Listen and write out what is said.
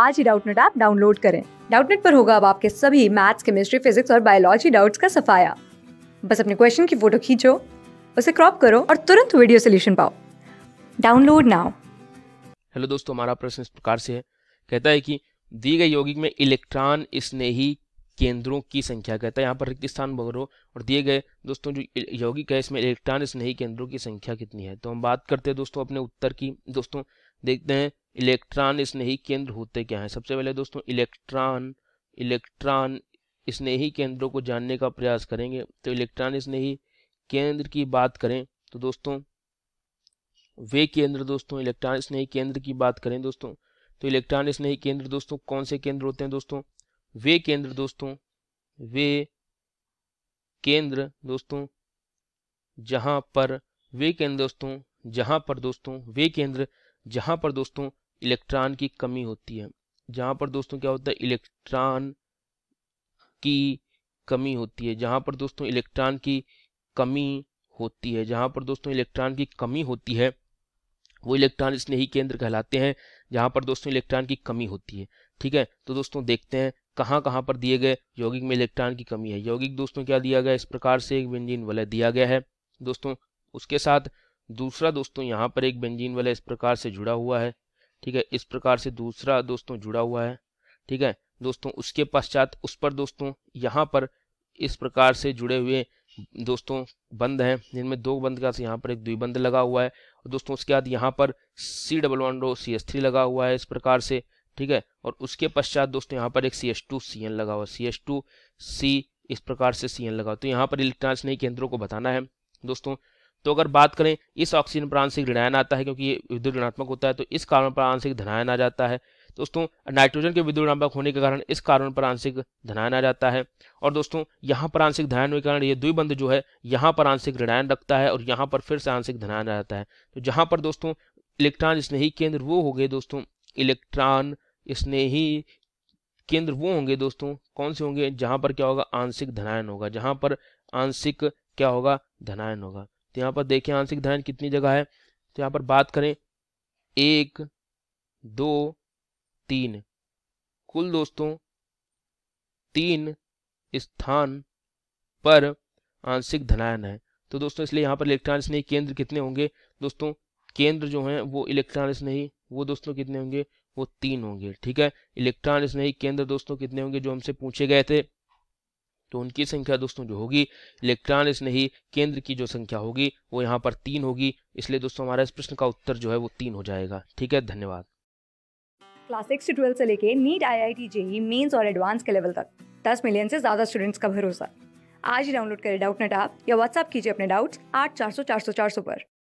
आज ही Doubtnut app download करें डाउटनेट पर होगा अब आपके सभी मैथ्स केमिस्ट्री फिजिक्स और बायोलॉजी डाउट्स का सफाया बस अपने क्वेश्चन की फोटो खींचो उसे क्रॉप करो और तुरंत वीडियो सोल्यूशन पाओ डाउनलोड नाउ हेलो दोस्तों हमारा प्रश्न इस प्रकार से है कहता है कि दी गई यौगिक में इलेक्ट्रॉन स्नेही केंद्रों की संख्या कहता है यहाँ पर रिक्त स्थान बगरो और दिए गए दोस्तों जो यौगिक है इसमें इलेक्ट्रॉन स्नेही केंद्रों की संख्या कितनी है तो हम बात करते हैं दोस्तों अपने उत्तर की दोस्तों देखते हैं इलेक्ट्रॉन स्नेही केंद्र होते क्या हैं सबसे पहले दोस्तों इलेक्ट्रॉन इलेक्ट्रॉन स्नेही केंद्रों को जानने का प्रयास करेंगे तो इलेक्ट्रॉन स्नेही केंद्र की बात करें तो दोस्तों वे केंद्र दोस्तों इलेक्ट्रॉन स्नेही केंद्र की बात करें दोस्तों तो इलेक्ट्रॉन स्नेही केंद्र दोस्तों कौन से केंद्र होते हैं दोस्तों वे केंद्र दोस्तों वे केंद्र दोस्तों जहां पर वे केंद्र दोस्तों जहां पर दोस्तों वे केंद्र जहां पर दोस्तों इलेक्ट्रॉन की कमी होती है जहाँ पर दोस्तों क्या होता है इलेक्ट्रॉन की कमी होती है जहाँ पर दोस्तों इलेक्ट्रॉन की कमी होती है जहाँ पर दोस्तों इलेक्ट्रॉन की कमी होती है वो इलेक्ट्रॉन स्नेही केंद्र कहलाते हैं जहाँ पर दोस्तों इलेक्ट्रॉन की कमी होती है ठीक है तो दोस्तों देखते हैं कहाँ कहाँ पर दिए गए यौगिक में इलेक्ट्रॉन की कमी है यौगिक दोस्तों क्या दिया गया इस प्रकार से एक बेंजीन वाला दिया गया है दोस्तों उसके साथ दूसरा दोस्तों यहाँ पर एक बेंजीन वाला इस प्रकार से जुड़ा हुआ है ठीक है इस प्रकार से दूसरा दोस्तों जुड़ा हुआ है ठीक है दोस्तों उसके पश्चात उस पर दोस्तों यहाँ पर इस प्रकार से जुड़े हुए दोस्तों बंद हैं जिनमें दो बंद का यहाँ पर एक द्विबंद लगा हुआ है और दोस्तों उसके बाद यहाँ पर सी डबल वन डो सी एस थ्री लगा हुआ है इस प्रकार से ठीक है और उसके पश्चात दोस्तों यहाँ पर एक C S two C N लगा हुआ सी एस टू सी इस प्रकार से सी एन लगा तो यहाँ पर इलेक्ट्रॉन्स नहीं केंद्रों को बताना है दोस्तों तो अगर बात करें इस ऑक्सीजन पर आंशिक ऋणायन आता है क्योंकि ये विद्युत ऋणात्मक होता है तो इस कार्बन पर आंशिक धनायन आ जाता है दोस्तों नाइट्रोजन के विद्युत ऋणात्मक होने के कारण इस कार्बन पर आंशिक धनायन आ जाता है और दोस्तों यहाँ पर आंशिक धनायन के कारण ये द्विबंध जो है यहाँ पर आंशिक ऋणायन रखता है और यहाँ पर फिर से आंशिक धनायन आ जाता है तो जहाँ पर दोस्तों इलेक्ट्रॉन स्नेही केंद्र वो हो गए दोस्तों इलेक्ट्रॉन स्नेही केंद्र वो होंगे दोस्तों कौन से होंगे जहाँ पर क्या होगा आंशिक धनायन होगा जहाँ पर आंशिक क्या होगा धनायन होगा तो यहाँ पर देखें आंशिक धारण कितनी जगह है तो यहाँ पर बात करें एक दो तीन कुल दोस्तों तीन स्थान पर आंशिक धनायन है तो दोस्तों इसलिए यहाँ पर इलेक्ट्रॉन स्नेही केंद्र कितने होंगे दोस्तों केंद्र जो है वो इलेक्ट्रॉन स्नेही वो दोस्तों कितने होंगे वो तीन होंगे ठीक है इलेक्ट्रॉन स्नेही केंद्र दोस्तों कितने होंगे जो हमसे पूछे गए थे तो उनकी संख्या दोस्तों जो होगी इलेक्ट्रॉन इस नहीं केंद्र की जो संख्या होगी वो यहाँ पर तीन होगी इसलिए दोस्तों हमारा इस प्रश्न का उत्तर जो है वो तीन हो जाएगा ठीक है धन्यवाद क्लास सिक्स से ट्वेल्व से लेके NEET I I T JEE mains और एडवांस के लेवल तक दस मिलियन से ज़्यादा स्टूडेंट्स का भरोसा आज ही डाउनलोड करें डाउट नेट आप या व्हाट्सअप कीजिए अपने डाउट्स आठ चार सौ चार सौ चार सौ पर